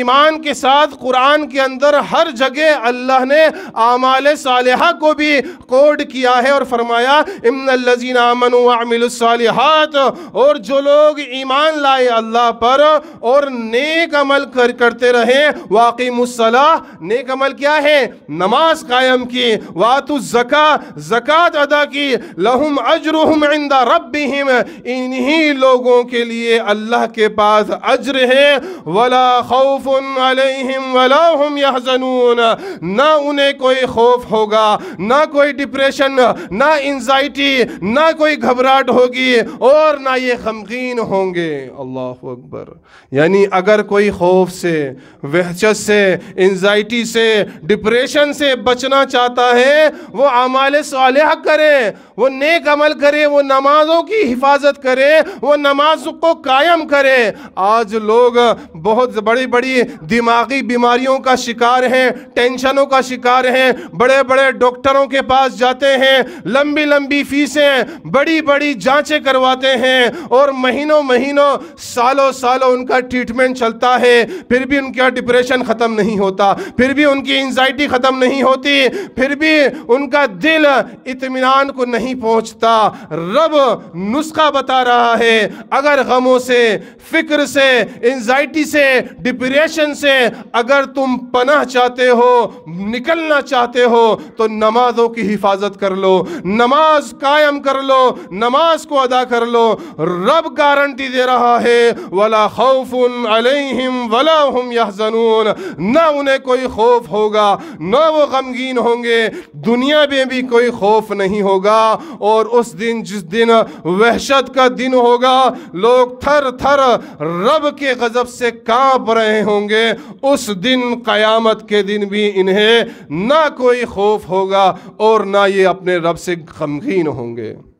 ईमान के साथ कुरान के अंदर हर जगह अल्लाह ने आमाल साल को भी कोड किया है और फरमाया इमन लजीन आमन और जो लोग ईमान लाए अल्लाह पर और नेक अमल कर करते रहे वाकई मुसलाह नेक अमल क्या है नमाज कायम की वातु जका जक़ात अदा की लहुम अजरुम इंदा रब इन्हीं लोगों के लिए अल्लाह के पास अजर है वला खौफ अलैहिम वला हम यहजनून ना उन्हें कोई खौफ होगा ना कोई डिप्रेशन ना इंजाइटी ना कोई घबराहट होगी और ना ये गमगीन होंगे अल्लाह अकबर यानी अगर कोई खौफ से वहचत से इंजाइटी से डिप्रेशन से बचना चाहता है वो अमाल सालह करे वो नेक अमल करे वो नमाज़ों की हिफाजत करे वो नमाज को कायम करे आज लोग बहुत बड़ी बड़ी दिमागी बीमारियों का शिकार हैं टेंशनों का शिकार हैं बड़े बड़े डॉक्टरों के पास जाते हैं लंबी लंबी फीसें बड़ी बड़ी जांचें करवाते हैं और महीनों महीनों सालों सालों उनका ट्रीटमेंट चलता है फिर भी उनका डिप्रेशन ख़त्म नहीं होता फिर भी उनकी एनजाइटी ख़त्म नहीं होती फिर भी उनका दिल इतमान को नहीं पहुँचता रब नुस्खा बता रहा है अगर गमों से फिक्र से एनजाइटी से डिप्रेशन से अगर तुम पनाह चाहते हो निकलना चाहते हो तो नमाजों की हिफाजत कर लो नमाज कायम कर लो नमाज को अदा कर लो रब गारंटी दे रहा है वला खौफ अलैहिम वला हम यहजनून ना उन्हें कोई खौफ होगा ना वो गमगीन होंगे दुनिया में भी कोई खौफ नहीं होगा और उस दिन जिस दिन वहशत का दिन होगा लोग थर थर रब के गज़ब से कांप रहे होंगे उस दिन क़यामत के दिन भी इन्हें ना कोई खौफ होगा और ना ये अपने रब से गमगीन होंगे